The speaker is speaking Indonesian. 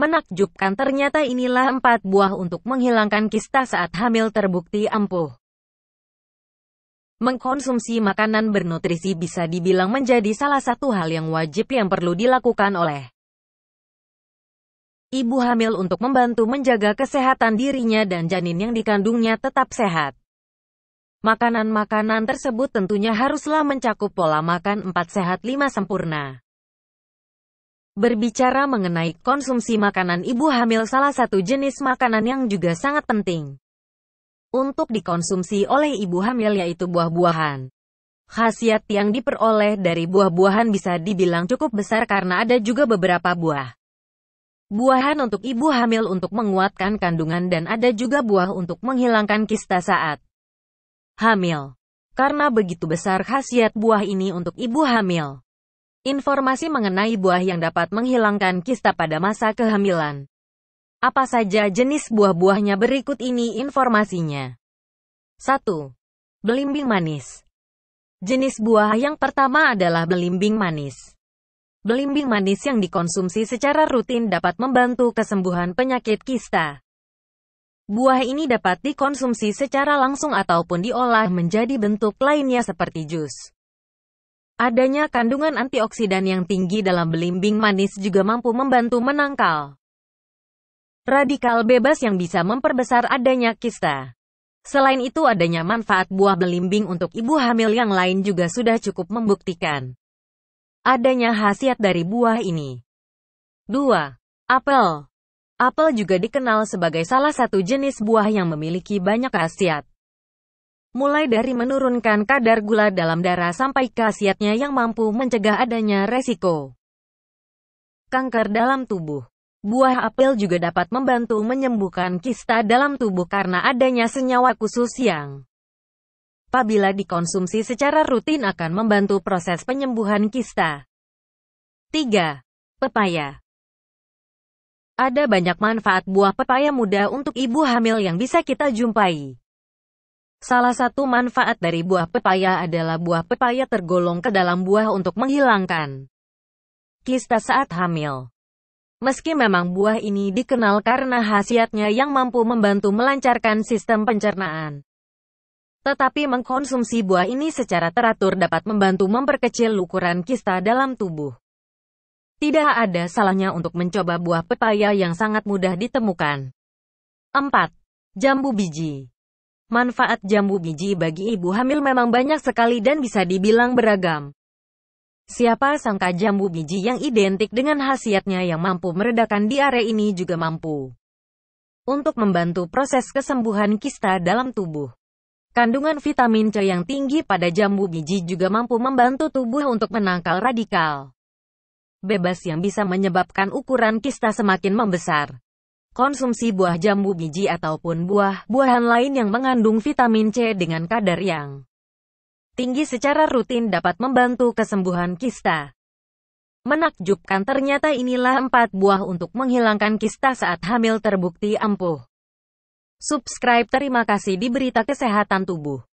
Menakjubkan ternyata inilah empat buah untuk menghilangkan kista saat hamil terbukti ampuh. Mengkonsumsi makanan bernutrisi bisa dibilang menjadi salah satu hal yang wajib yang perlu dilakukan oleh ibu hamil untuk membantu menjaga kesehatan dirinya dan janin yang dikandungnya tetap sehat. Makanan-makanan tersebut tentunya haruslah mencakup pola makan 4 sehat 5 sempurna. Berbicara mengenai konsumsi makanan ibu hamil salah satu jenis makanan yang juga sangat penting untuk dikonsumsi oleh ibu hamil yaitu buah-buahan. Khasiat yang diperoleh dari buah-buahan bisa dibilang cukup besar karena ada juga beberapa buah. Buahan untuk ibu hamil untuk menguatkan kandungan dan ada juga buah untuk menghilangkan kista saat hamil. Karena begitu besar khasiat buah ini untuk ibu hamil, Informasi mengenai buah yang dapat menghilangkan kista pada masa kehamilan. Apa saja jenis buah-buahnya berikut ini informasinya. 1. Belimbing manis. Jenis buah yang pertama adalah belimbing manis. Belimbing manis yang dikonsumsi secara rutin dapat membantu kesembuhan penyakit kista. Buah ini dapat dikonsumsi secara langsung ataupun diolah menjadi bentuk lainnya seperti jus. Adanya kandungan antioksidan yang tinggi dalam belimbing manis juga mampu membantu menangkal radikal bebas yang bisa memperbesar adanya kista. Selain itu adanya manfaat buah belimbing untuk ibu hamil yang lain juga sudah cukup membuktikan adanya khasiat dari buah ini. 2. Apel Apel juga dikenal sebagai salah satu jenis buah yang memiliki banyak khasiat mulai dari menurunkan kadar gula dalam darah sampai khasiatnya yang mampu mencegah adanya resiko kanker dalam tubuh. Buah apel juga dapat membantu menyembuhkan kista dalam tubuh karena adanya senyawa khusus yang apabila dikonsumsi secara rutin akan membantu proses penyembuhan kista. 3. Pepaya Ada banyak manfaat buah pepaya muda untuk ibu hamil yang bisa kita jumpai. Salah satu manfaat dari buah pepaya adalah buah pepaya tergolong ke dalam buah untuk menghilangkan kista saat hamil. Meski memang buah ini dikenal karena khasiatnya yang mampu membantu melancarkan sistem pencernaan. Tetapi mengkonsumsi buah ini secara teratur dapat membantu memperkecil ukuran kista dalam tubuh. Tidak ada salahnya untuk mencoba buah pepaya yang sangat mudah ditemukan. 4. Jambu biji Manfaat jambu biji bagi ibu hamil memang banyak sekali dan bisa dibilang beragam. Siapa sangka jambu biji yang identik dengan khasiatnya yang mampu meredakan diare ini juga mampu untuk membantu proses kesembuhan kista dalam tubuh. Kandungan vitamin C yang tinggi pada jambu biji juga mampu membantu tubuh untuk menangkal radikal bebas yang bisa menyebabkan ukuran kista semakin membesar. Konsumsi buah jambu biji ataupun buah-buahan lain yang mengandung vitamin C dengan kadar yang tinggi secara rutin dapat membantu kesembuhan kista. Menakjubkan ternyata inilah empat buah untuk menghilangkan kista saat hamil terbukti ampuh. Subscribe terima kasih di berita kesehatan tubuh.